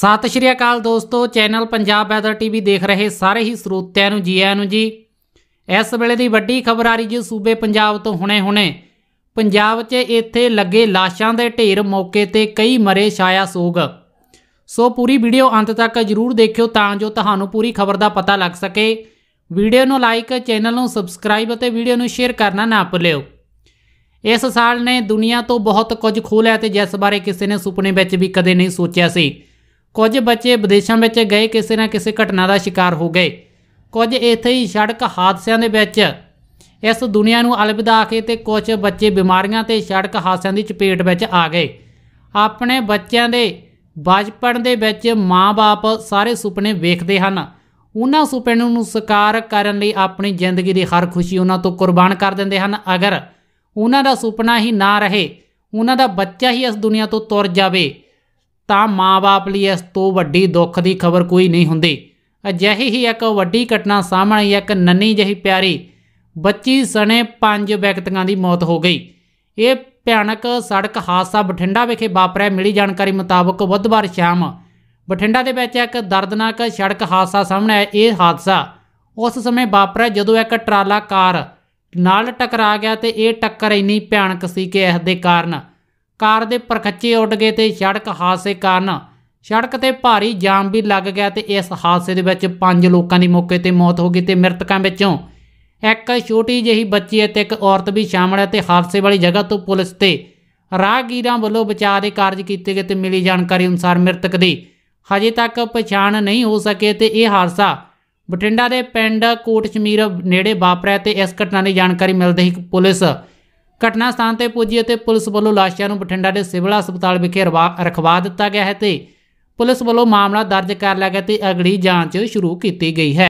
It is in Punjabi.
ਸਤਿ ਸ਼੍ਰੀ ਅਕਾਲ ਦੋਸਤੋ ਚੈਨਲ ਪੰਜਾਬ ਵੈਦਰ ਟੀਵੀ ਦੇਖ ਰਹੇ ਸਾਰੇ ਹੀ ਸਰੋਤਿਆਂ ਨੂੰ ਜੀ ਆਇਆਂ ਨੂੰ ਜੀ ਇਸ ਵੇਲੇ ਦੀ ਵੱਡੀ ਖਬਰ ਆ ਰਹੀ ਜੀ ਸੂਬੇ ਪੰਜਾਬ ਤੋਂ ਹੁਣੇ-ਹੁਣੇ ਪੰਜਾਬ 'ਚ ਇੱਥੇ ਲੱਗੇ ਲਾਸ਼ਾਂ ਦੇ ਢੇਰ ਮੌਕੇ ਤੇ ਕਈ ਮਰੇ ਛਾਇਆ ਸੋਗ ਸੋ ਪੂਰੀ ਵੀਡੀਓ ਅੰਤ ਤੱਕ ਜਰੂਰ ਦੇਖਿਓ ਤਾਂ ਜੋ ਤੁਹਾਨੂੰ ਪੂਰੀ ਖਬਰ ਦਾ ਪਤਾ ਲੱਗ ਸਕੇ ਵੀਡੀਓ ਨੂੰ ਲਾਈਕ ਚੈਨਲ ਨੂੰ ਸਬਸਕ੍ਰਾਈਬ ਅਤੇ ਵੀਡੀਓ ਨੂੰ ਸ਼ੇਅਰ ਕਰਨਾ ਨਾ ਭੁੱਲਿਓ ਇਸ ਸਾਲ ਨੇ ਦੁਨੀਆ ਤੋਂ ਬਹੁਤ ਕੁਝ ਖੋਲਿਆ ਤੇ ਜਿਸ ਬਾਰੇ ਕਿਸੇ ਨੇ ਸੁਪਨੇ ਵਿੱਚ ਵੀ ਕਦੇ ਨਹੀਂ ਸੋਚਿਆ ਸੀ ਕੁਝ ਬੱਚੇ ਵਿਦੇਸ਼ਾਂ ਵਿੱਚ ਗਏ ਕਿਸੇ ਨਾ ਕਿਸੇ ਘਟਨਾ ਦਾ ਸ਼ਿਕਾਰ ਹੋ ਗਏ ਕੁਝ ਇੱਥੇ ਹੀ ਸੜਕ ਹਾਦਸਿਆਂ ਦੇ ਵਿੱਚ ਇਸ ਦੁਨੀਆ ਨੂੰ ਅਲਵਿਦਾ ਕੇ ਤੇ ਕੁਝ ਬੱਚੇ ਬਿਮਾਰੀਆਂ ਤੇ ਸੜਕ ਹਾਦਸਿਆਂ ਦੀ ਚਪੇਟ ਵਿੱਚ ਆ ਗਏ ਆਪਣੇ ਬੱਚਿਆਂ ਦੇ ਬਚਪਨ ਦੇ ਵਿੱਚ ਮਾਪੇ ਸਾਰੇ ਸੁਪਨੇ ਵੇਖਦੇ ਹਨ ਉਹਨਾਂ ਸੁਪਨਿਆਂ ਨੂੰ ਸਕਾਰ ਕਰਨ ਲਈ ਆਪਣੀ ਜ਼ਿੰਦਗੀ ਦੀ ਹਰ ਖੁਸ਼ੀ ਉਹਨਾਂ ਤੋਂ ਕੁਰਬਾਨ ਕਰ ਦਿੰਦੇ ਹਨ ਅਗਰ ਉਹਨਾਂ ਦਾ ਸੁਪਨਾ ਹੀ ਨਾ ਰਹੇ ਉਹਨਾਂ ਦਾ ਬੱਚਾ ਹੀ ਇਸ ਦੁਨੀਆ ਤੋਂ ਤੁਰ ਜਾਵੇ ਤਾਂ ਮਾਪੇ ਲਈ ਇਸ ਤੋਂ ਵੱਡੀ ਦੁੱਖ ਦੀ ਖਬਰ ਕੋਈ ਨਹੀਂ ਹੁੰਦੀ ਅਜਿਹੀ ਹੀ ਇੱਕ ਵੱਡੀ ਘਟਨਾ ਸਾਹਮਣੇ ਇੱਕ ਨੰਨੀ ਜਿਹੀ ਪਿਆਰੀ ਬੱਚੀ ਸਣੇ ਪੰਜ ਵਿਅਕਤੀਆਂ ਦੀ ਮੌਤ ਹੋ ਗਈ ਇਹ ਭਿਆਨਕ ਸੜਕ ਹਾਦਸਾ ਬਠਿੰਡਾ ਵਿਖੇ ਵਾਪਰਿਆ ਮਿਲੀ ਜਾਣਕਾਰੀ ਮੁਤਾਬਕ ਬੁੱਧਵਾਰ ਸ਼ਾਮ ਬਠਿੰਡਾ ਦੇ ਵਿੱਚ ਇੱਕ ਦਰਦਨਾਕ ਸੜਕ ਹਾਦਸਾ ਸਾਹਮਣੇ ਆਇਆ ਇਹ ਹਾਦਸਾ ਉਸ ਸਮੇਂ ਵਾਪਰਿਆ ਜਦੋਂ ਇੱਕ ਟਰਾਲਾ ਕਾਰ ਨਾਲ ਟਕਰਾ ਗਿਆ ਤੇ ਇਹ ਟੱਕਰ ਇੰਨੀ ਭਿਆਨਕ ਸੀ ਕਿ ਇਸ ਦੇ ਕਾਰਨ ਕਾਰ ਦੇ ਪਰਖੱਚੇ ਉੱਡ ਗਏ ਤੇ ਸੜਕ ਹਾਦਸੇ ਕਾਰਨ ਸੜਕ ਤੇ ਭਾਰੀ ਜਾਮ ਵੀ ਲੱਗ ਗਿਆ ਤੇ ਇਸ ਹਾਦਸੇ ਦੇ ਵਿੱਚ ਪੰਜ ਲੋਕਾਂ ਦੀ ਮੌਕੇ ਤੇ ਮੌਤ ਹੋ ਗਈ ਤੇ ਮ੍ਰਿਤਕਾਂ ਵਿੱਚੋਂ ਇੱਕ ਛੋਟੀ ਜਿਹੀ ਬੱਚੀ ਅਤੇ ਇੱਕ ਔਰਤ ਵੀ ਸ਼ਾਮਲ ਹੈ ਤੇ ਹਾਦਸੇ ਵਾਲੀ ਜਗ੍ਹਾ ਤੋਂ ਪੁਲਿਸ ਤੇ ਰਾਗੀਰਾਂ ਵੱਲੋਂ ਬਚਾਅ ਦੇ ਕਾਰਜ ਕੀਤੇ ਗਏ ਤੇ ਮਿਲੀ ਜਾਣਕਾਰੀ ਅਨੁਸਾਰ ਮ੍ਰਿਤਕ ਦੀ ਹਜੇ ਤੱਕ ਪਛਾਣ ਨਹੀਂ ਹੋ ਸਕੇ ਤੇ ਇਹ ਹਾਦਸਾ ਬਟਿੰਡਾ ਦੇ ਪਿੰਡ ਕੋਟਸ਼ਮੀਰ ਨੇੜੇ ਵਾਪਰਿਆ ਤੇ ਇਸ ਘਟਨਾ ਦੀ ਜਾਣਕਾਰੀ ਮਿਲਦੇ ਹੀ ਪੁਲਿਸ ਘਟਨਾ ਸਥਾਨ ਤੇ ਪੁੱਜੀ ਅਤੇ ਪੁਲਿਸ ਵੱਲੋਂ ਲਾਸ਼ਾਂ ਨੂੰ ਬਠਿੰਡਾ ਦੇ ਸਿਵਲ ਹਸਪਤਾਲ ਵਿਖੇ ਰਖਵਾ ਦਿੱਤਾ ਗਿਆ ਹੈ ਤੇ ਪੁਲਿਸ ਵੱਲੋਂ ਮਾਮਲਾ ਦਰਜ ਕਰ ਲਿਆ ਗਿਆ ਤੇ ਅਗਲੀ ਜਾਂਚ ਸ਼ੁਰੂ ਕੀਤੀ ਗਈ ਹੈ